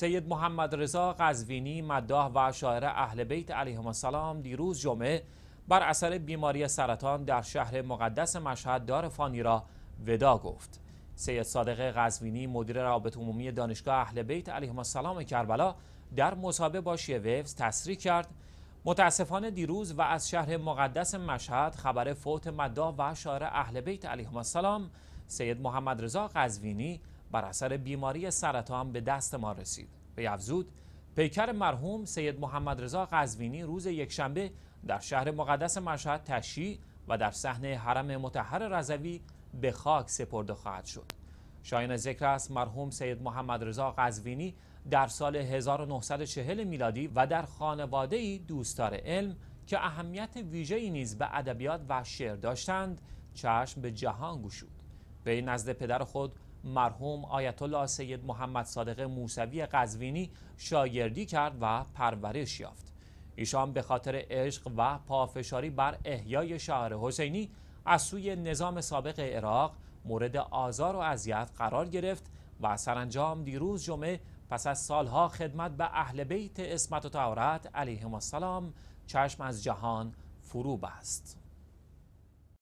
سید محمد رضا قزوینی مداح و شاعر اهل بیت علیهم السلام دیروز جمعه بر اثر بیماری سرطان در شهر مقدس مشهد دار فانی را ودا گفت سید صادق قزوینی مدیر روابط عمومی دانشگاه اهل بیت علیهم السلام کربلا در مصاحبه با شیوفز تصریح کرد متاسفانه دیروز و از شهر مقدس مشهد خبر فوت مداح و شاعر اهل بیت علیهم السلام سید محمد رضا قزوینی بر اثر بیماری سرطان به دست ما رسید به افزود پیکر مرحوم سید محمد رضا قزوینی روز یکشنبه در شهر مقدس مشهد تشییع و در صحنه حرم متحر رضوی به خاک سپرده خواهد شد شاین ذکر است مرحوم سید محمد رضا قزوینی در سال 1940 میلادی و در خانواده ای دوستدار علم که اهمیت ویژه‌ای نیز به ادبیات و شعر داشتند چشم به جهان گشود به نزد پدر خود مرحوم آیت الله سید محمد صادق موسوی قزوینی شاگردی کرد و پرورش یافت ایشان به خاطر عشق و پافشاری بر احیای شهر حسینی از سوی نظام سابق عراق مورد آزار و اذیت قرار گرفت و سرانجام دیروز جمعه پس از سالها خدمت به اهل بیت اسمت و تعارت علیهم السلام چشم از جهان فرو بست